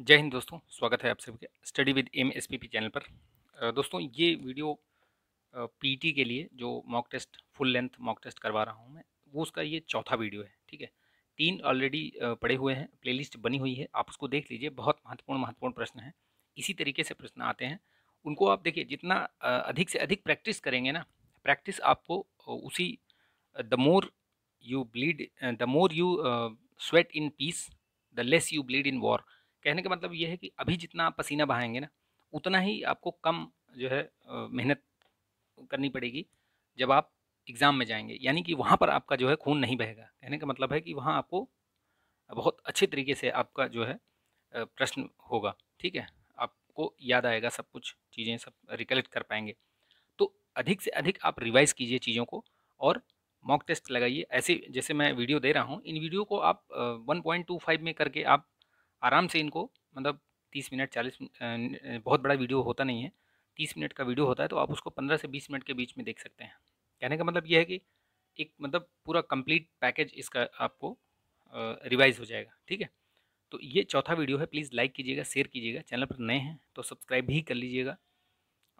जय हिंद दोस्तों स्वागत है आप सभी का study with M S P P channel पर दोस्तों ये वीडियो पीटी e के लिए जो mock test full length mock test करवा रहा हूँ मैं वो उसका ये चौथा वीडियो है ठीक है तीन ऑलरेडी पड़े हुए हैं प्लेलिस्ट बनी हुई है आप उसको देख लीजिए बहुत महत्वपूर्ण महत्वपूर्ण प्रश्न है इसी तरीके से प्रश्न आते हैं उनको आप देखिए जितना अधिक से अधिक प्रैक्टिस करेंगे ना प्रैक्टिस आपको उसी the more you bleed the more you sweat in peace the less you bleed in war कहने का मतलब ये है कि अभी जितना आप पसीना बहाएंगे ना उतना ही आपको कम जो है मेहनत करनी पड़ेगी जब आप एग्ज़ाम में जाएंगे यानी कि वहाँ पर आपका जो है खून नहीं बहेगा कहने का मतलब है कि वहाँ आपको बहुत अच्छे तरीके से आपका जो है प्रश्न होगा ठीक है आपको याद आएगा सब कुछ चीज़ें सब रिकलेक्ट कर पाएंगे तो अधिक से अधिक आप रिवाइज़ कीजिए चीज़ों को और मॉक टेस्ट लगाइए ऐसे जैसे मैं वीडियो दे रहा हूँ इन वीडियो को आप 1.25 में करके आप आराम से इनको मतलब तीस मिनट चालीस बहुत बड़ा वीडियो होता नहीं है तीस मिनट का वीडियो होता है तो आप उसको पंद्रह से बीस मिनट के बीच में देख सकते हैं कहने का मतलब यह है कि एक मतलब पूरा कंप्लीट पैकेज इसका आपको रिवाइज हो जाएगा ठीक है तो ये चौथा वीडियो है प्लीज़ लाइक कीजिएगा शेयर कीजिएगा चैनल पर नए हैं तो सब्सक्राइब भी कर लीजिएगा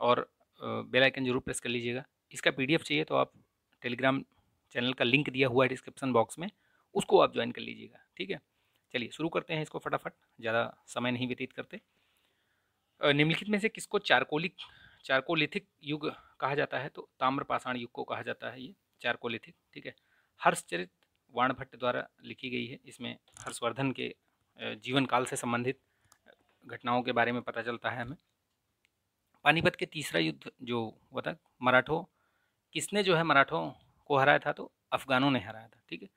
और बेल आइकन जरूर प्रेस कर लीजिएगा इसका पीडीएफ चाहिए तो आप टेलीग्राम चैनल का लिंक दिया हुआ है डिस्क्रिप्शन बॉक्स में उसको आप ज्वाइन कर लीजिएगा ठीक है चलिए शुरू करते हैं इसको फटाफट ज़्यादा समय नहीं व्यतीत करते निम्नलिखित में से किसको चारकोलिक चारकोलिथिक युग कहा जाता है तो ताम्रपाषाण युग को कहा जाता है ये चारकोलिथिक ठीक है हर्षचरित वाणभट्ट द्वारा लिखी गई है इसमें हर्षवर्धन के जीवन काल से संबंधित घटनाओं के बारे में पता चलता है हमें पानीपत के तीसरा युद्ध जो हुआ था मराठों किसने जो है मराठों को हराया था तो अफगानों ने हराया था ठीक है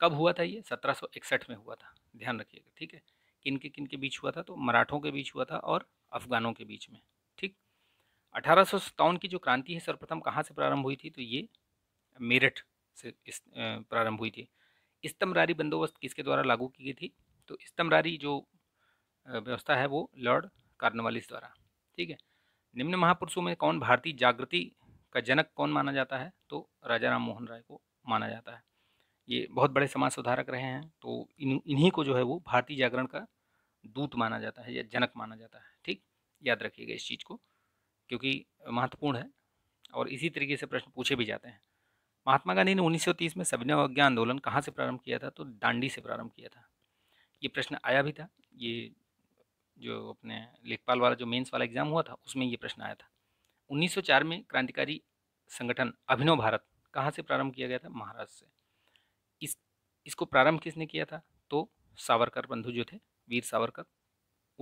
कब हुआ था ये सत्रह में हुआ था ध्यान रखिएगा ठीक है किन के किन के बीच हुआ था तो मराठों के बीच हुआ था और अफगानों के बीच में ठीक अठारह की जो क्रांति है सर्वप्रथम कहाँ से प्रारंभ हुई थी तो ये मेरठ से इस प्रारंभ हुई थी इस्तमरारी बंदोबस्त किसके द्वारा लागू की गई थी तो इस्तमरारी जो व्यवस्था है वो लॉर्ड कार्नवालिस द्वारा ठीक है निम्न महापुरुषों में कौन भारतीय जागृति का जनक कौन माना जाता है तो राजा राम मोहन राय को माना जाता है ये बहुत बड़े समाज सुधारक रहे हैं तो इन इन्हीं को जो है वो भारतीय जागरण का दूत माना जाता है या जनक माना जाता है ठीक याद रखिएगा इस चीज़ को क्योंकि महत्वपूर्ण है और इसी तरीके से प्रश्न पूछे भी जाते हैं महात्मा गांधी ने 1930 में सविनय अवज्ञा आंदोलन कहाँ से प्रारंभ किया था तो दांडी से प्रारंभ किया था ये प्रश्न आया भी था ये जो अपने लेखपाल वाला जो मेंस वाला एग्ज़ाम हुआ था उसमें ये प्रश्न आया था 1904 में क्रांतिकारी संगठन अभिनव भारत कहाँ से प्रारंभ किया गया था महाराष्ट्र से इस इसको प्रारंभ किसने किया था तो सावरकर बंधु जो थे वीर सावरकर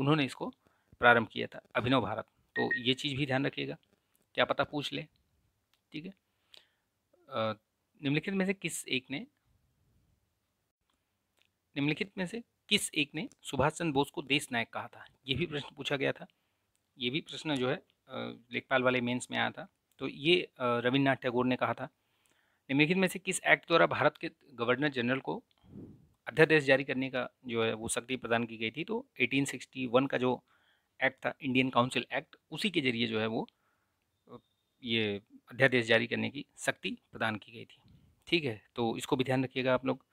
उन्होंने इसको प्रारंभ किया था अभिनव भारत तो ये चीज़ भी ध्यान रखिएगा क्या पता पूछ ले ठीक है निम्नलिखित में से किस एक ने निम्नलिखित में से किस एक ने सुभाष चंद्र बोस को देश नायक कहा था ये भी प्रश्न पूछा गया था ये भी प्रश्न जो है लेखपाल वाले मेंस में आया था तो ये रविन्द्रनाथ टैगोर ने कहा था निम्नलिखित में से किस एक्ट द्वारा भारत के गवर्नर जनरल को अध्यादेश जारी करने का जो है वो शक्ति प्रदान की गई थी तो 1861 का जो एक्ट था इंडियन काउंसिल एक्ट उसी के जरिए जो है वो ये अध्यादेश जारी करने की शक्ति प्रदान की गई थी ठीक है तो इसको भी ध्यान रखिएगा आप लोग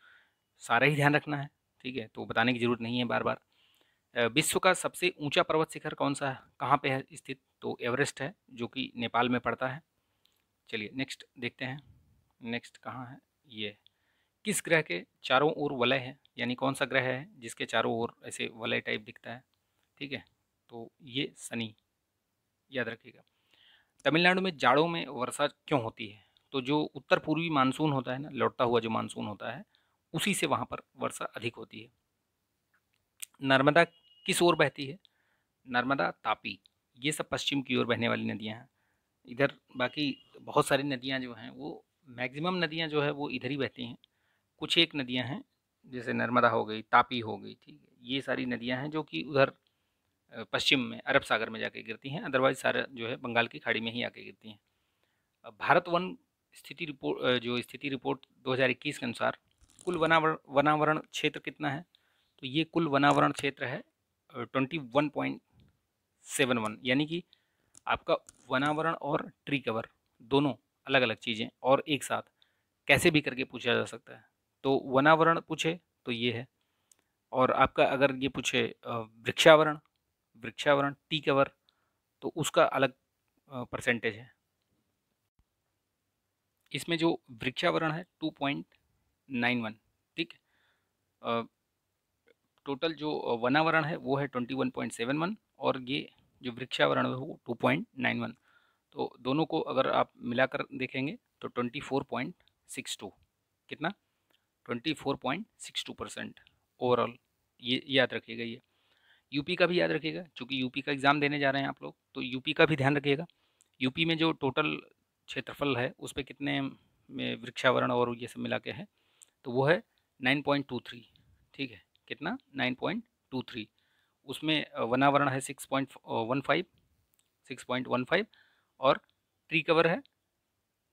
सारा ही ध्यान रखना है ठीक है तो बताने की ज़रूरत नहीं है बार बार विश्व का सबसे ऊंचा पर्वत शिखर कौन सा है कहाँ पर है स्थित तो एवरेस्ट है जो कि नेपाल में पड़ता है चलिए नेक्स्ट देखते हैं नेक्स्ट कहाँ है ये किस ग्रह के चारों ओर वलय है यानी कौन सा ग्रह है जिसके चारों ओर ऐसे वलय टाइप दिखता है ठीक है तो ये शनि याद रखिएगा तमिलनाडु में जाड़ों में वर्षा क्यों होती है तो जो उत्तर पूर्वी मानसून होता है ना लौटता हुआ जो मानसून होता है उसी से वहाँ पर वर्षा अधिक होती है नर्मदा किस ओर बहती है नर्मदा तापी ये सब पश्चिम की ओर बहने वाली नदियाँ हैं इधर बाकी बहुत सारी नदियाँ जो हैं वो मैक्सिमम नदियाँ जो है वो इधर ही बहती हैं कुछ एक नदियाँ हैं जैसे नर्मदा हो गई तापी हो गई ठीक है ये सारी नदियाँ हैं जो कि उधर पश्चिम में अरब सागर में जाके गिरती हैं अदरवाइज सारा जो है बंगाल की खाड़ी में ही आके गिरती हैं भारत वन स्थिति रिपोर्ट जो स्थिति रिपोर्ट 2021 के अनुसार कुल वनावर वनावरण क्षेत्र कितना है तो ये कुल वनावरण क्षेत्र है twenty one point seven one यानी कि आपका वनावरण और ट्री कवर दोनों अलग अलग चीज़ें और एक साथ कैसे भी करके पूछा जा सकता है तो वनावरण पूछे तो ये है और आपका अगर ये पूछे वृक्षावरण वृक्षावरण टी कवर तो उसका अलग परसेंटेज है इसमें जो वृक्षावरण है टू पॉइंट नाइन वन ठीक टोटल जो वनावरण है वो है twenty one point seven one और ये जो वृक्षावरण है वो टू पॉइंट नाइन वन तो दोनों को अगर आप मिलाकर देखेंगे तो twenty four point six two कितना twenty four point six two percent overall ये याद रखिएगा ये यूपी का भी याद रखिएगा क्योंकि यूपी का एग्ज़ाम देने जा रहे हैं आप लोग तो यूपी का भी ध्यान रखिएगा यूपी में जो टोटल क्षेत्रफल है उस पर कितने में वृक्षावरण और ये सब मिला के है तो वो है नाइन पॉइंट टू थ्री ठीक है कितना नाइन पॉइंट टू थ्री उसमें वनावरण है six point one five six point one five और ट्री कवर है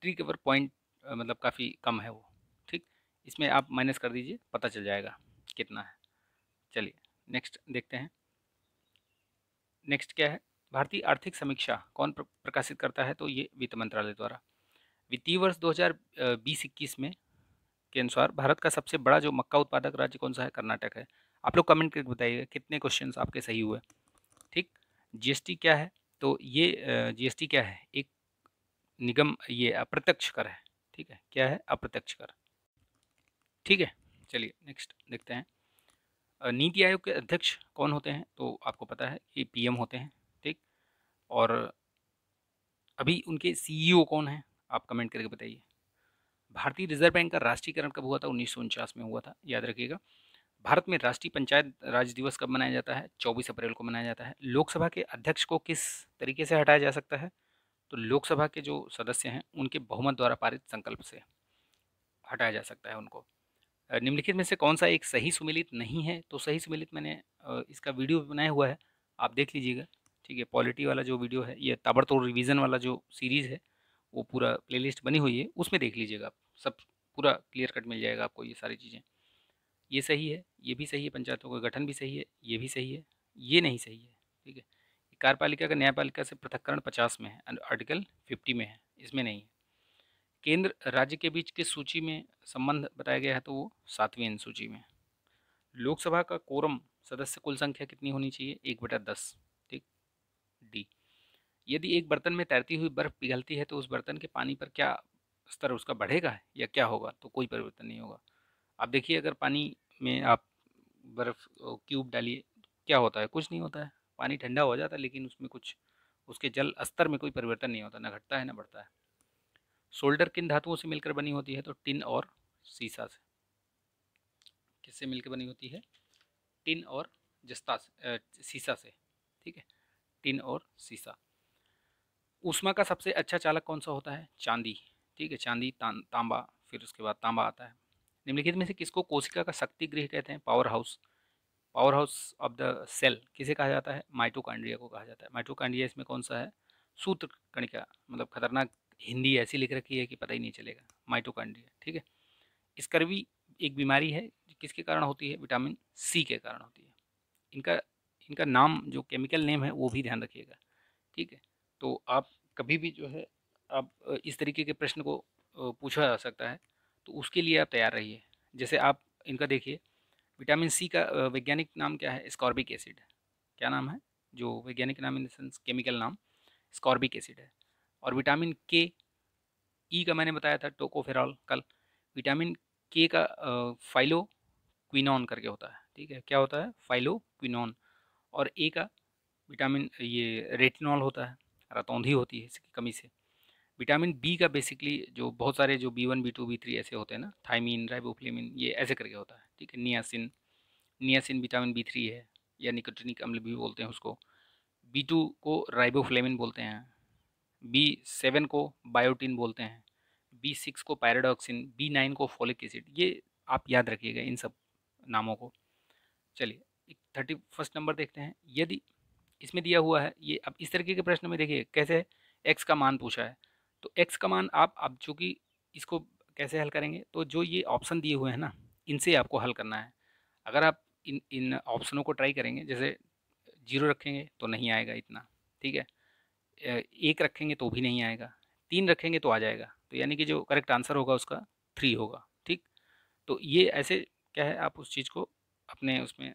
ट्री कवर पॉइंट मतलब काफ़ी कम है वो ठीक इसमें आप माइनस कर दीजिए पता चल जाएगा कितना है चलिए नेक्स्ट देखते हैं नेक्स्ट क्या है भारतीय आर्थिक समीक्षा कौन प्रकाशित करता है तो ये वित्त मंत्रालय द्वारा वित्तीय वर्ष बीस इक्कीस में के अनुसार भारत का सबसे बड़ा जो मक्का उत्पादक राज्य कौन सा है कर्नाटक है आप लोग कमेंट करके बताइएगा कितने क्वेश्चंस आपके सही हुए ठीक जीएसटी क्या है तो ये जीएसटी क्या है एक निगम ये अप्रत्यक्ष कर है ठीक है क्या है अप्रत्यक्ष कर ठीक है चलिए नेक्स्ट देखते हैं नीति आयोग के अध्यक्ष कौन होते हैं तो आपको पता है कि पीएम होते हैं ठीक और अभी उनके सीईओ कौन है आप कमेंट करके बताइए भारतीय रिजर्व बैंक का राष्ट्रीयकरण कब हुआ था उन्नीस में हुआ था याद रखिएगा भारत में राष्ट्रीय पंचायत राज दिवस कब मनाया जाता है 24 अप्रैल को मनाया जाता है लोकसभा के अध्यक्ष को किस तरीके से हटाया जा सकता है तो लोकसभा के जो सदस्य हैं उनके बहुमत द्वारा पारित संकल्प से हटाया जा सकता है उनको निम्नलिखित में से कौन सा एक सही सुमिलित नहीं है तो सही सुमिलित मैंने इसका वीडियो बनाया हुआ है आप देख लीजिएगा ठीक है पॉलिटी वाला जो वीडियो है ये ताबड़तोड़ रिवीजन वाला जो सीरीज़ है वो पूरा प्लेलिस्ट बनी हुई है उसमें देख लीजिएगा आप सब पूरा क्लियर कट मिल जाएगा आपको ये सारी चीज़ें ये सही है ये भी सही है पंचायतों का गठन भी सही है ये भी सही है ये नहीं सही है ठीक है कार्यपालिका का न्यायपालिका से पृथककरण पचास में है आर्टिकल फिफ्टी में है इसमें नहीं है केंद्र राज्य के बीच के सूची में संबंध बताया गया है तो वो सातवीं अनुसूची में लोकसभा का कोरम सदस्य कुल संख्या कितनी होनी चाहिए एक बटा दस ठीक डी यदि एक बर्तन में तैरती हुई बर्फ़ पिघलती है तो उस बर्तन के पानी पर क्या स्तर उसका बढ़ेगा या क्या होगा तो कोई परिवर्तन नहीं होगा आप देखिए अगर पानी में आप बर्फ़ क्यूब डालिए क्या होता है कुछ नहीं होता है पानी ठंडा हो जाता है लेकिन उसमें कुछ उसके जल स्तर में कोई परिवर्तन नहीं होता ना घटता है ना बढ़ता है शोल्डर किन धातुओं से मिलकर बनी होती है तो टिन और सीसा से किससे मिलकर बनी होती है टिन और जस्ता से सीसा से ठीक है टिन और सीसा उष्मा का सबसे अच्छा चालक कौन सा होता है चांदी ठीक है चांदी तांबा फिर उसके बाद तांबा आता है निम्नलिखित में से किसको कोशिका का शक्ति गृह कहते हैं power house power house of the cell किसे कहा जाता है माइटोकांड्रिया को कहा जाता है माइटोकांड्रिया इसमें कौन सा है सूत्र कणिका मतलब खतरनाक हिंदी ऐसी लिख रखी है कि पता ही नहीं चलेगा माइटोकांड्रिया ठीक है स्कर्वी एक बीमारी है किसके कारण होती है विटामिन सी के कारण होती है इनका इनका नाम जो केमिकल नेम है वो भी ध्यान रखिएगा ठीक है तो आप कभी भी जो है आप इस तरीके के प्रश्न को पूछा जा सकता है तो उसके लिए आप तैयार रहिए जैसे आप इनका देखिए विटामिन सी का वैज्ञानिक नाम क्या है स्कॉर्बिक एसिड क्या नाम है जो वैज्ञानिक नाम इन देंस केमिकल नाम स्कॉर्बिक एसिड है और विटामिन के ई का मैंने बताया था टोकोफेरॉल कल विटामिन के का फाइलो क्विनॉन करके होता है ठीक है क्या होता है फाइलो क्विनॉन और ए का विटामिन ये रेटिनॉल होता है रतौंधी होती है इसकी कमी से विटामिन बी का बेसिकली जो बहुत सारे जो B one B two B three ऐसे होते हैं ना थाइमिन राइबोफ्लेमिन ये ऐसे करके होता है ठीक है niacin niacin vitamin B three है या निकोटिनिक अम्ल भी बोलते हैं उसको बी टू को राइबोफ्लेमिन बोलते हैं बी सेवन को बायोटिन बोलते हैं बी सिक्स को पैराडॉक्सिन बी नाइन को फोलिक एसिड ये आप याद रखिएगा इन सब नामों को चलिए थर्टी फर्स्ट नंबर देखते हैं यदि इसमें दिया हुआ है ये अब इस तरीके के प्रश्न में देखिए कैसे एक्स का मान पूछा है तो एक्स का मान आप अब चूँकि इसको कैसे हल करेंगे तो जो ये ऑप्शन दिए हुए हैं ना इनसे आपको हल करना है अगर आप इन इन ऑप्शनों को ट्राई करेंगे जैसे जीरो रखेंगे तो नहीं आएगा इतना ठीक है एक रखेंगे तो भी नहीं आएगा तीन रखेंगे तो आ जाएगा तो यानी कि जो करेक्ट आंसर होगा उसका थ्री होगा ठीक तो ये ऐसे क्या है आप उस चीज़ को अपने उसमें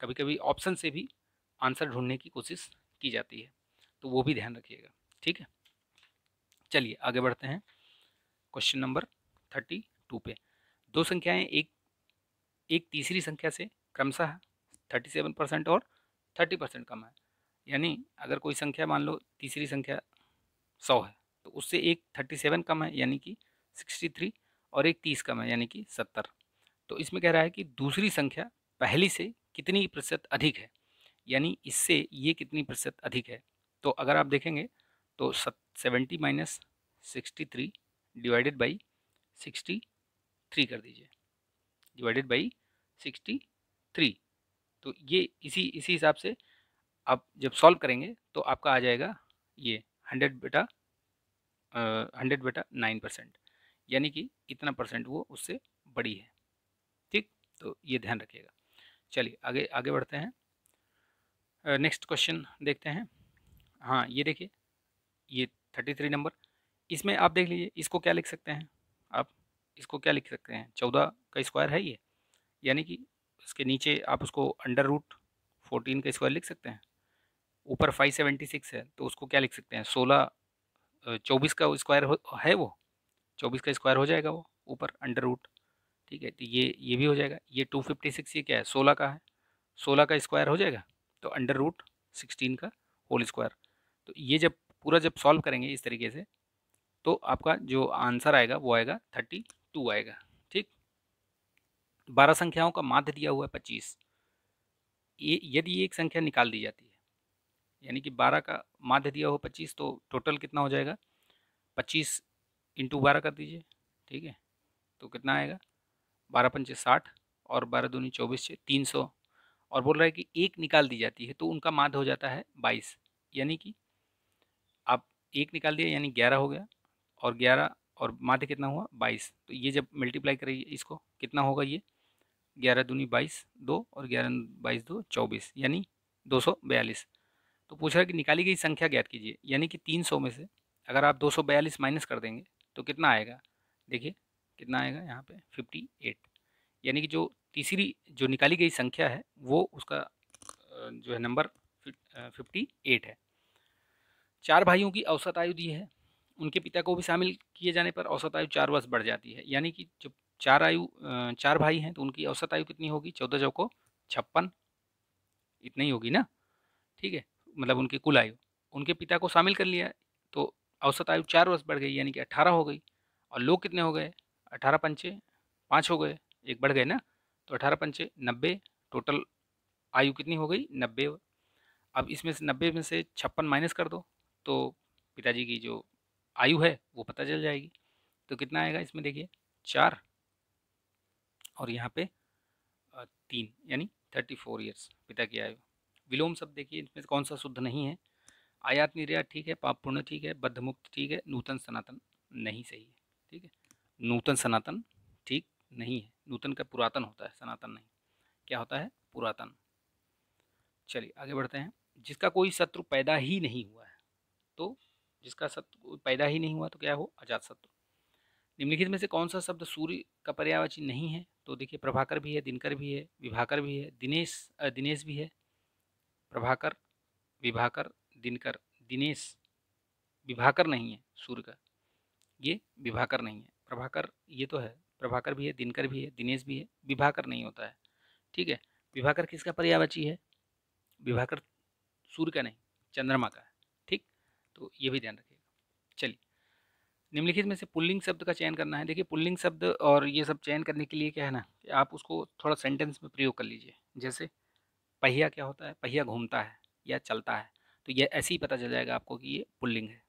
कभी कभी ऑप्शन से भी आंसर ढूंढने की कोशिश की जाती है तो वो भी ध्यान रखिएगा ठीक है चलिए आगे बढ़ते हैं क्वेश्चन नंबर थर्टी टू पे दो संख्याएं एक एक तीसरी संख्या से क्रमशः थर्टी सेवन परसेंट और थर्टी परसेंट कम है यानी अगर कोई संख्या मान लो तीसरी संख्या सौ है तो उससे एक थर्टी सेवन कम है यानी कि सिक्सटी थ्री और एक तीस कम है यानी कि सत्तर तो इसमें कह रहा है कि दूसरी संख्या पहली से कितनी प्रतिशत अधिक है यानी इससे ये कितनी प्रतिशत अधिक है तो अगर आप देखेंगे तो seventy minus sixty three divided by sixty three कर दीजिए डिवाइडेड बाई सिक्सटी थ्री तो ये इसी इसी हिसाब से आप जब सॉल्व करेंगे तो आपका आ जाएगा ये हंड्रेड बेटा हंड्रेड बेटा नाइन परसेंट यानी कि इतना परसेंट वो उससे बड़ी है ठीक तो ये ध्यान रखिएगा चलिए आगे आगे बढ़ते हैं नेक्स्ट uh, क्वेश्चन देखते हैं हाँ ये देखिए ये थर्टी थ्री नंबर इसमें आप देख लीजिए इसको क्या लिख सकते हैं आप इसको क्या लिख सकते हैं चौदह का स्क्वायर है ये यानी कि उसके नीचे आप उसको अंडर रूट फोर्टीन का स्क्वायर लिख सकते हैं ऊपर फाइव सेवेंटी सिक्स है तो उसको क्या लिख सकते हैं सोलह चौबीस का स्क्वायर है वो चौबीस का स्क्वायर हो जाएगा वो ऊपर अंडर रूट ठीक है तो ये ये भी हो जाएगा ये टू फिफ्टी सिक्स ये क्या है सोलह का है सोलह का स्क्वायर हो जाएगा तो अंडर रूट सिक्सटीन का होल स्क्वायर तो ये जब पूरा जब सॉल्व करेंगे इस तरीके से तो आपका जो आंसर आएगा वो आएगा थर्टी टू आएगा ठीक बारह संख्याओं का माध्य दिया हुआ है पच्चीस ये यदि एक संख्या निकाल दी जाती है यानी कि बारह का माध्य दिया हुआ पच्चीस तो टोटल कितना हो जाएगा पच्चीस इंटू बारह कर दीजिए ठीक है तो कितना आएगा बारह पंचे साठ और बारह दूनी चौबीस छः तीन सौ और बोल रहा है कि एक निकाल दी जाती है तो उनका माध्य हो जाता है बाईस यानी कि एक निकाल दिया यानी ग्यारह हो गया और ग्यारह और माध्य कितना हुआ बाईस तो ये जब मल्टीप्लाई करिए इसको कितना होगा ये ग्यारह दूनी बाईस दो और ग्यारह बाईस दो चौबीस यानी दो सौ बयालीस तो पूछ रहा है कि निकाली गई संख्या ज्ञात कीजिए यानी कि तीन सौ में से अगर आप दो सौ बयालीस माइनस कर देंगे तो कितना आएगा देखिए कितना आएगा यहाँ पे फिफ्टी एट यानी कि जो तीसरी जो निकाली गई संख्या है वो उसका जो है नंबर फिफ्टी एट है चार भाइयों की औसत आयु दी है उनके पिता को भी शामिल किए जाने पर औसत आयु चार वर्ष बढ़ जाती है यानी कि जब चार आयु चार भाई हैं तो उनकी औसत आयु कितनी होगी चौदह जो को छप्पन इतनी ही होगी ना ठीक है मतलब उनकी कुल आयु उनके पिता को शामिल कर लिया तो औसत आयु चार वर्ष बढ़ गई यानी कि अट्ठारह हो गई और लोग कितने हो गए अठारह पंचे पाँच हो गए एक बढ़ गए ना तो अठारह पंचे नब्बे टोटल आयु कितनी हो गई नब्बे अब इसमें से नब्बे में से छप्पन माइनस कर दो तो पिताजी की जो आयु है वो पता चल जाएगी तो कितना आएगा इसमें देखिए चार और यहाँ पे तीन यानी थर्टी फोर ईयर्स पिता की आयु विलोम शब्द देखिए इसमें कौन सा शुद्ध नहीं है आयात निर्यात ठीक है पाप पुण्य ठीक है बद्धमुक्त ठीक है नूतन सनातन नहीं सही है ठीक है नूतन सनातन ठीक नहीं है नूतन का पुरातन होता है सनातन नहीं क्या होता है पुरातन चलिए आगे बढ़ते हैं जिसका कोई शत्रु पैदा ही नहीं हुआ है तो जिसका सत्व पैदा ही नहीं हुआ तो क्या हो अजात सत्व निम्नलिखित में से कौन सा शब्द सूर्य का पर्यावाची नहीं है तो देखिए प्रभाकर भी है दिनकर भी है विभाकर भी है दिनेश दिनेश भी है प्रभाकर विभाकर दिनकर दिनेश विभाकर नहीं है सूर्य का ये विभाकर नहीं है प्रभाकर ये तो है प्रभाकर भी है दिनकर भी है दिनेश भी है विभाकर नहीं होता है ठीक है विभाकर किसका पर्यावची है विभाकर सूर्य का नहीं चंद्रमा का है तो ये भी ध्यान रखिएगा चलिए निम्नलिखित में से पुल्लिंग शब्द का चयन करना है देखिए पुल्लिंग शब्द और ये सब चयन करने के लिए क्या है ना कि आप उसको थोड़ा सेंटेंस में प्रयोग कर लीजिए जैसे पहिया क्या होता है पहिया घूमता है या चलता है तो ये ऐसे ही पता चल जाएगा आपको कि ये पुल्लिंग है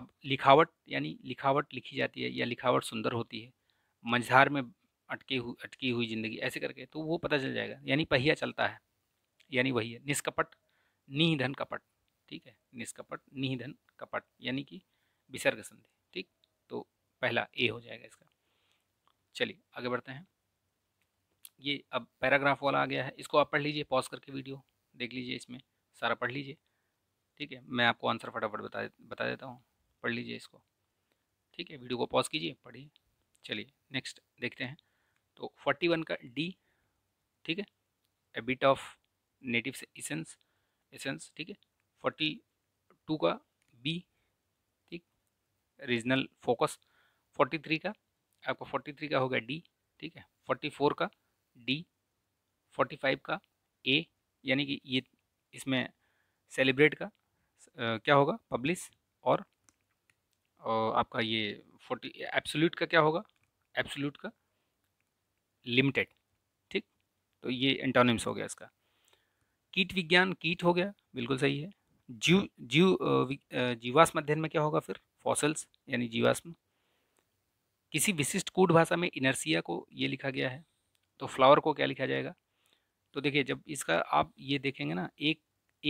अब लिखावट यानी लिखावट लिखी जाती है या लिखावट सुंदर होती है मझधार में अटकी हुई अटकी हुई ज़िंदगी ऐसे करके तो वो पता चल जाएगा यानी पहिया चलता है यानी वही है निष्कपट नीधन कपट ठीक है निष्कपट निधन कपट यानी कि विसर्ग संधि ठीक तो पहला ए हो जाएगा इसका चलिए आगे बढ़ते हैं ये अब पैराग्राफ वाला आ गया है इसको आप पढ़ लीजिए पॉज करके वीडियो देख लीजिए इसमें सारा पढ़ लीजिए ठीक है मैं आपको आंसर फटाफट बता बता देता हूँ पढ़ लीजिए इसको ठीक है वीडियो को पॉज कीजिए पढ़िए चलिए नेक्स्ट देखते हैं तो फोर्टी वन का डी ठीक है a bit of native essence essence ठीक है फोर्टी टू का बी ठीक रीजनल फोकस फोर्टी थ्री का आपका फोर्टी थ्री का हो गया डी ठीक है फोर्टी फोर का डी फोर्टी फाइव का ए यानी कि ये इसमें सेलिब्रेट का आ, क्या होगा पब्लिश और आपका ये फोर्टी एब्सोल्यूट का क्या होगा एब्सोल्यूट का लिमिटेड ठीक तो ये एंटोनिम्स हो गया इसका कीट विज्ञान कीट हो गया बिल्कुल सही है जीव जीव जीवाश्म अध्ययन में क्या होगा फिर फॉसल्स यानी जीवाश्म किसी विशिष्ट कूट भाषा में इनर्सिया को ये लिखा गया है तो फ्लावर को क्या लिखा जाएगा तो देखिए जब इसका आप ये देखेंगे ना एक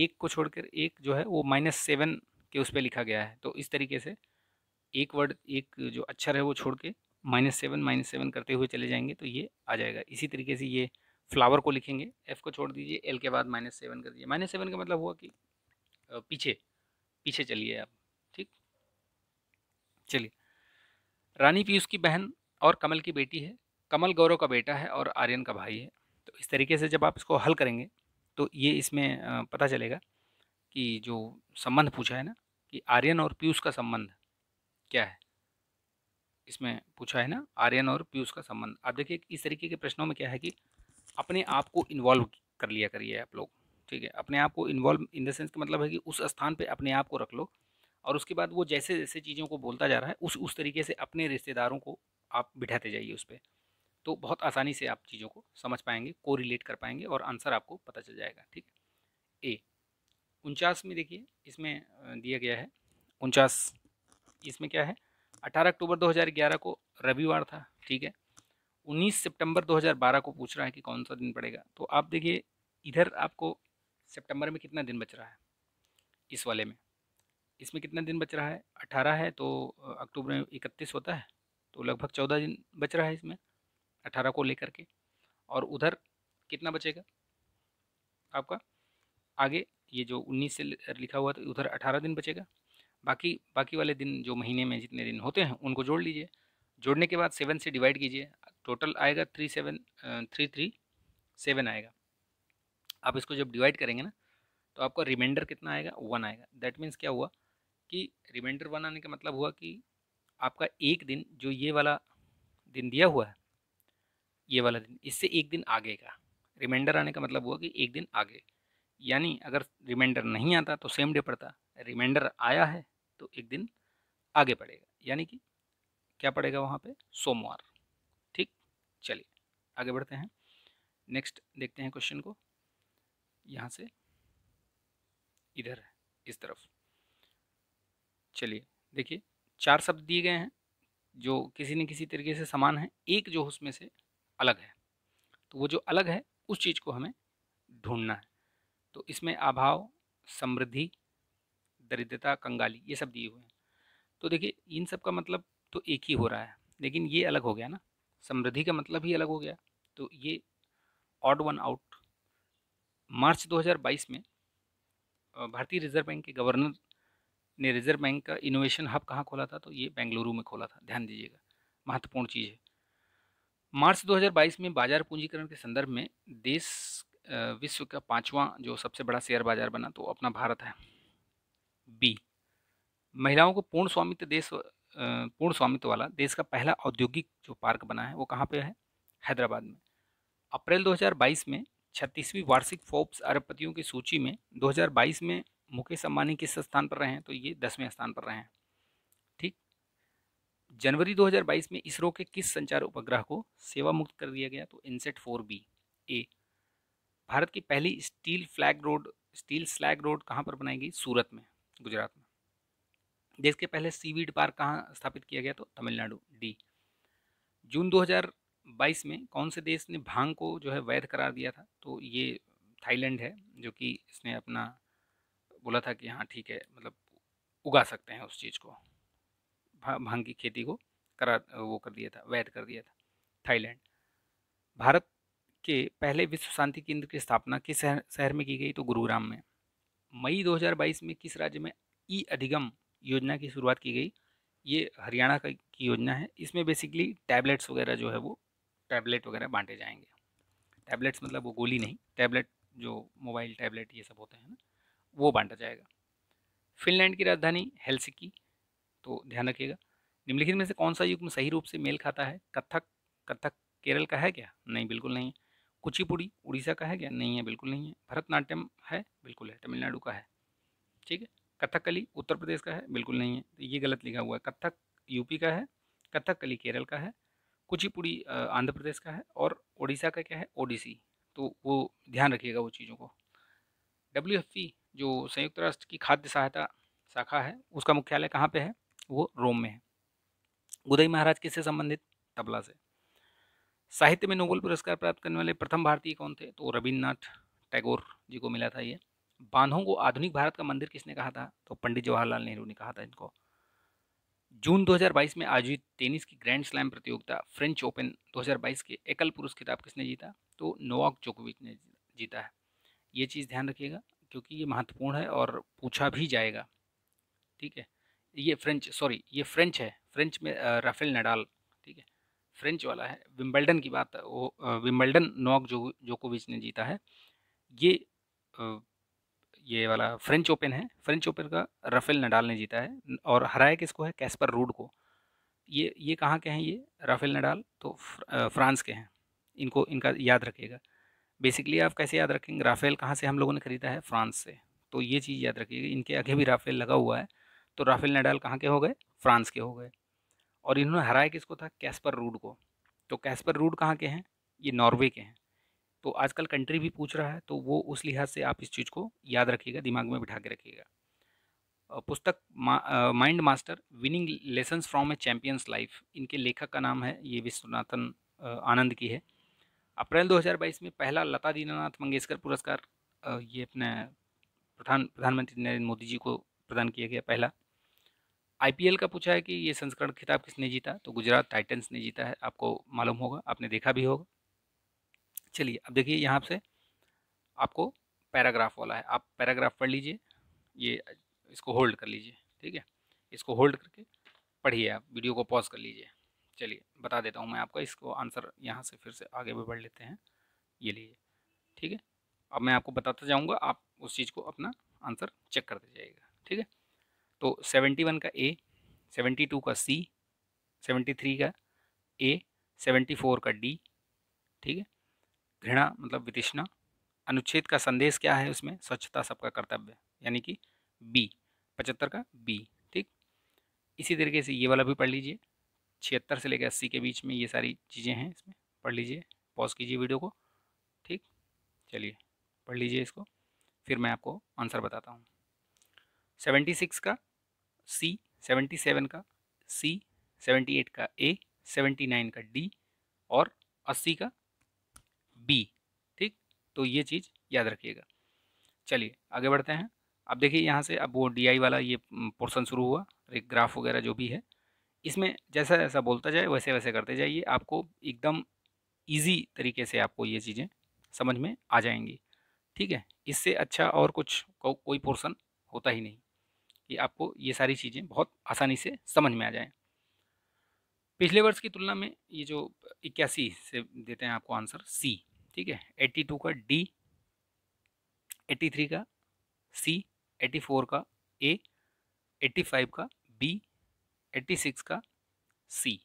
एक को छोड़कर एक जो है वो माइनस सेवन के उस पर लिखा गया है तो इस तरीके से एक वर्ड एक जो अक्षर है वो छोड़ के माइनस सेवन माइनस सेवन करते हुए चले जाएंगे तो ये आ जाएगा इसी तरीके से ये फ्लावर को लिखेंगे एफ़ को छोड़ दीजिए एल के बाद माइनस सेवन कर दीजिए माइनस सेवन का मतलब हुआ कि पीछे पीछे चलिए आप ठीक चलिए रानी पीयूष की बहन और कमल की बेटी है कमल गौरव का बेटा है और आर्यन का भाई है तो इस तरीके से जब आप इसको हल करेंगे तो ये इसमें पता चलेगा कि जो संबंध पूछा है ना कि आर्यन और पीयूष का संबंध क्या है इसमें पूछा है ना आर्यन और पीयूष का संबंध आप देखिए इस तरीके के प्रश्नों में क्या है कि अपने आप को इन्वॉल्व कर लिया करिए आप लोग ठीक है अपने आप को इन्वॉल्व इन द सेंस का मतलब है कि उस स्थान पे अपने आप को रख लो और उसके बाद वो जैसे जैसे चीज़ों को बोलता जा रहा है उस उस तरीके से अपने रिश्तेदारों को आप बिठाते जाइए उस पर तो बहुत आसानी से आप चीज़ों को समझ पाएंगे को रिलेट कर पाएंगे और आंसर आपको पता चल जाएगा ठीक है ए उनचास में देखिए इसमें दिया गया है उनचास इसमें क्या है अठारह अक्टूबर ग्यारह को रविवार था ठीक है 19 सितंबर 2012 को पूछ रहा है कि कौन सा दिन पड़ेगा तो आप देखिए इधर आपको सितंबर में कितना दिन बच रहा है इस वाले में इसमें कितना दिन बच रहा है अठारह है तो अक्टूबर में इकतीस होता है तो लगभग चौदह दिन बच रहा है इसमें अठारह को लेकर के और उधर कितना बचेगा आपका आगे ये जो उन्नीस से लिखा हुआ था तो उधर अठारह दिन बचेगा बाकी बाकी वाले दिन जो महीने में जितने दिन होते हैं उनको जोड़ लीजिए जोड़ने के बाद सेवन से डिवाइड कीजिए टोटल आएगा three seven three three seven आएगा आप इसको जब डिवाइड करेंगे ना तो आपका रिमाइंडर कितना आएगा वन आएगा दैट मीन्स क्या हुआ कि रिमाइंडर वन आने का मतलब हुआ कि आपका एक दिन जो ये वाला दिन दिया हुआ है ये वाला दिन इससे एक दिन आगे का रिमाइंडर आने का मतलब हुआ कि एक दिन आगे यानी अगर रिमाइंडर नहीं आता तो सेम डे पड़ता रिमाइंडर आया है तो एक दिन आगे पड़ेगा यानी कि क्या पड़ेगा वहाँ पे सोमवार ठीक चलिए आगे बढ़ते हैं नेक्स्ट देखते हैं क्वेश्चन को यहाँ से इधर है इस तरफ चलिए देखिए चार शब्द दिए गए हैं जो किसी न किसी तरीके से समान है एक जो उसमें से अलग है तो वो जो अलग है उस चीज़ को हमें ढूंढना है तो इसमें अभाव समृद्धि दरिद्रता कंगाली ये सब दिए हुए हैं तो देखिए इन सब का मतलब तो एक ही हो रहा है लेकिन ये अलग हो गया ना समृद्धि का मतलब ही अलग हो गया तो ये ऑड वन आउट मार्च 2022 में भारतीय रिजर्व बैंक के गवर्नर ने रिजर्व बैंक का इनोवेशन हब कहाँ खोला था तो ये बेंगलुरु में खोला था ध्यान दीजिएगा महत्वपूर्ण चीज़ है मार्च 2022 में बाजार पूंजीकरण के संदर्भ में देश विश्व का पांचवा जो सबसे बड़ा शेयर बाजार बना तो अपना भारत है बी महिलाओं को पूर्ण स्वामित्व देश पूर्ण स्वामित्व वाला देश का पहला औद्योगिक जो पार्क बना है वो कहाँ पे है हैदराबाद में अप्रैल 2022 में छत्तीसवीं वार्षिक फोर्ब्स अरबपतियों की सूची में 2022 में मुकेश अंबानी किस स्थान पर रहे हैं तो ये दसवें स्थान पर रहे हैं ठीक जनवरी 2022 में इसरो के किस संचार उपग्रह को सेवा मुक्त कर दिया गया तो INSAT four B A Bharat की पहली steel flag road steel slag road कहाँ पर बनाई गई सूरत में गुजरात में देश के पहले सीवीड पार्क कहाँ स्थापित किया गया तो तमिलनाडु डी जून 2022 में कौन से देश ने भांग को जो है वैध करार दिया था तो ये थाईलैंड है जो कि इसने अपना बोला था कि हाँ ठीक है मतलब उगा सकते हैं उस चीज़ को भा, भांग की खेती को करार वो कर दिया था वैध कर दिया था थाईलैंड भारत के पहले विश्व शांति केंद्र की स्थापना किस शहर शहर में की गई तो गुरुग्राम में मई 2022 में किस राज्य में ई अधिगम योजना की शुरुआत की गई ये हरियाणा की योजना है इसमें बेसिकली टैबलेट्स वगैरह जो है वो टैबलेट वगैरह बांटे जाएंगे टैबलेट्स मतलब वो गोली नहीं टैबलेट जो मोबाइल टैबलेट ये सब होते हैं ना वो बांटा जाएगा फिनलैंड की राजधानी हेलसिकी तो ध्यान रखिएगा निम्नलिखित में से कौन सा युग्म सही रूप से मेल खाता है कथक कथक केरल का है क्या नहीं बिल्कुल नहीं है कुचिपुड़ी उड़ीसा का है क्या नहीं है बिल्कुल नहीं है भरतनाट्यम है बिल्कुल है तमिलनाडु का है ठीक है कथकली उत्तर प्रदेश का है बिल्कुल नहीं है तो ये गलत लिखा हुआ है कथक यूपी का है कथकली केरल का है कुचिपुड़ी आंध्र प्रदेश का है और ओडिशा का क्या है ओडिसी तो वो ध्यान रखिएगा वो चीज़ों को डब्ल्यू जो संयुक्त राष्ट्र की खाद्य सहायता शाखा है उसका मुख्यालय कहाँ पे है वो रोम में है उदय महाराज किससे संबंधित तबला से साहित्य में नोबल पुरस्कार प्राप्त करने वाले प्रथम भारतीय कौन थे तो रविन्द्रनाथ टैगोर जी को मिला था ये बांधों को आधुनिक भारत का मंदिर किसने कहा था तो पंडित जवाहरलाल नेहरू ने कहा था इनको जून 2022 में आयोजित टेनिस की ग्रैंड स्लैम प्रतियोगिता फ्रेंच ओपन 2022 के एकल पुरुष खिताब किसने जीता तो नोवाक जोकोविच ने जीता है ये चीज़ ध्यान रखिएगा क्योंकि ये महत्वपूर्ण है और पूछा भी जाएगा ठीक है ये फ्रेंच सॉरी ये फ्रेंच है फ्रेंच में राफेल नडाल ठीक है फ्रेंच वाला है विम्बल्डन की बात वो विम्बल्डन नोवाक जो, जोकोविच ने जीता है ये ये वाला फ्रेंच ओपन है फ्रेंच ओपन का राफेल नडाल ने जीता है और हराया किसको है कैस्पर रूड को ये ये कहाँ के हैं ये राफेल नडाल तो फ्रांस के हैं इनको इनका याद रखिएगा बेसिकली आप कैसे याद रखेंगे राफेल कहाँ से हम लोगों ने खरीदा है फ्रांस से तो ये चीज़ याद रखिएगा इनके आगे भी राफेल लगा हुआ है तो राफेल नडाल कहाँ के हो गए फ्रांस के हो गए और इन्होंने हराया किसको था कैस्पर रूड को तो कैस्पर रूड कहाँ के हैं ये नॉर्वे के हैं तो आजकल कंट्री भी पूछ रहा है तो वो उस लिहाज से आप इस चीज़ को याद रखिएगा दिमाग में बिठा के रखिएगा पुस्तक mind master winning lessons from a champion's life इनके लेखक का नाम है ये विश्वनाथन आनंद की है अप्रैल 2022 में पहला लता दीनानाथ मंगेशकर पुरस्कार ये अपने प्रधान प्रधानमंत्री नरेंद्र मोदी जी को प्रदान किया गया पहला आईपीएल का पूछा है कि ये संस्करण खिताब किसने जीता तो गुजरात टाइटंस ने जीता है आपको मालूम होगा आपने देखा भी होगा चलिए अब देखिए यहाँ से आपको पैराग्राफ वाला है आप पैराग्राफ पढ़ लीजिए ये इसको होल्ड कर लीजिए ठीक है इसको होल्ड करके पढ़िए आप वीडियो को पॉज कर लीजिए चलिए बता देता हूँ मैं आपका इसको आंसर यहाँ से फिर से आगे भी बढ़ लेते हैं ये लीजिए ठीक है अब मैं आपको बताता जाऊँगा आप उस चीज़ को अपना आंसर चेक करते जाइएगा ठीक है तो सेवेंटी वन का ए सेवेंटी टू का सी सेवेंटी थ्री का ए सेवेंटी फोर का डी ठीक है घृणा मतलब वितृष्णा अनुच्छेद का संदेश क्या है उसमें स्वच्छता सबका कर्तव्य यानी कि बी पचहत्तर का बी ठीक इसी तरीके से ये वाला भी पढ़ लीजिए छिहत्तर से लेकर अस्सी के बीच में ये सारी चीज़ें हैं इसमें पढ़ लीजिए पॉज कीजिए वीडियो को ठीक चलिए पढ़ लीजिए इसको फिर मैं आपको आंसर बताता हूँ सेवेंटी सिक्स का सी सेवेंटी सेवन का सी सेवेंटी एट का ए सेवेंटी नाइन का डी और अस्सी का बी ठीक तो ये चीज़ याद रखिएगा चलिए आगे बढ़ते हैं अब देखिए यहाँ से अब वो डी वाला ये पोर्सन शुरू हुआ एक ग्राफ वगैरह जो भी है इसमें जैसा जैसा बोलता जाए वैसे वैसे करते जाइए आपको एकदम ईजी तरीके से आपको ये चीज़ें समझ में आ जाएंगी ठीक है इससे अच्छा और कुछ को, कोई पोर्सन होता ही नहीं कि आपको ये सारी चीज़ें बहुत आसानी से समझ में आ जाएं पिछले वर्ष की तुलना में ये जो इक्यासी से देते हैं आपको आंसर सी ठीक है एट्टी टू का डी एट्टी थ्री का सी एट्टी फोर का ए एट्टी फाइव का बी एट्टी सिक्स का सी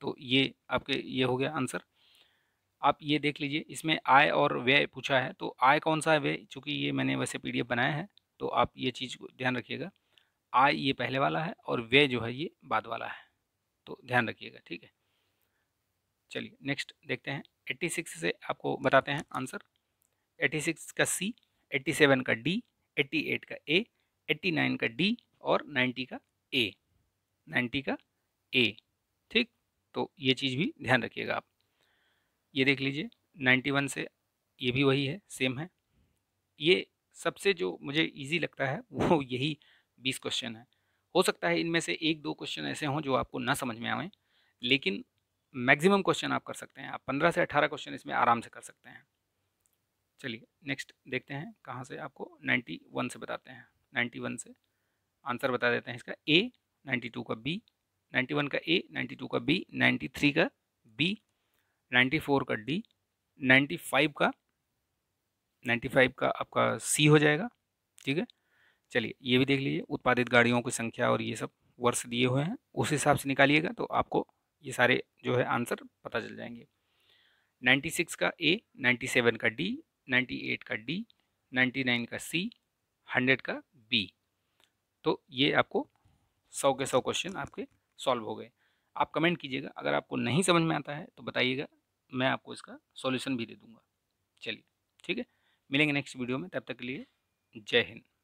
तो ये आपके ये हो गया आंसर आप ये देख लीजिए इसमें आय और व्यय पूछा है तो आय कौन सा है व्यय चूँकि ये मैंने वैसे पीडीएफ बनाया है तो आप ये चीज़ को ध्यान रखिएगा आय ये पहले वाला है और व्यय जो है ये बाद वाला है तो ध्यान रखिएगा ठीक है चलिए नेक्स्ट देखते हैं एट्टी सिक्स से आपको बताते हैं आंसर एट्टी सिक्स का सी एट्टी सेवन का डी एट्टी एट का ए एट्टी नाइन का डी और नाइन्टी का ए नाइन्टी का ए ठीक तो ये चीज़ भी ध्यान रखिएगा आप ये देख लीजिए नाइन्टी वन से ये भी वही है सेम है ये सबसे जो मुझे इजी लगता है वो यही बीस क्वेश्चन है हो सकता है इनमें से एक दो क्वेश्चन ऐसे हों जो आपको ना समझ में आएँ लेकिन मैक्सिमम क्वेश्चन आप कर सकते हैं आप पंद्रह से अठारह क्वेश्चन इसमें आराम से कर सकते हैं चलिए नेक्स्ट देखते हैं कहाँ से आपको नाइन्टी वन से बताते हैं नाइन्टी वन से आंसर बता देते हैं इसका ए नाइन्टी टू का बी नाइन्टी वन का ए नाइन्टी टू का बी नाइन्टी थ्री का बी नाइन्टी फोर का डी नाइन्टी फाइव का नाइन्टी फाइव का आपका सी हो जाएगा ठीक है चलिए ये भी देख लीजिए उत्पादित गाड़ियों की संख्या और ये सब वर्ष दिए हुए हैं उस हिसाब से निकालिएगा तो आपको ये सारे जो है आंसर पता चल जाएंगे 96 का ए 97 का डी 98 का डी 99 का सी 100 का बी तो ये आपको 100 के 100 क्वेश्चन आपके सॉल्व हो गए आप कमेंट कीजिएगा अगर आपको नहीं समझ में आता है तो बताइएगा मैं आपको इसका सॉल्यूशन भी दे दूंगा चलिए ठीक है मिलेंगे नेक्स्ट वीडियो में तब तक के लिए जय हिंद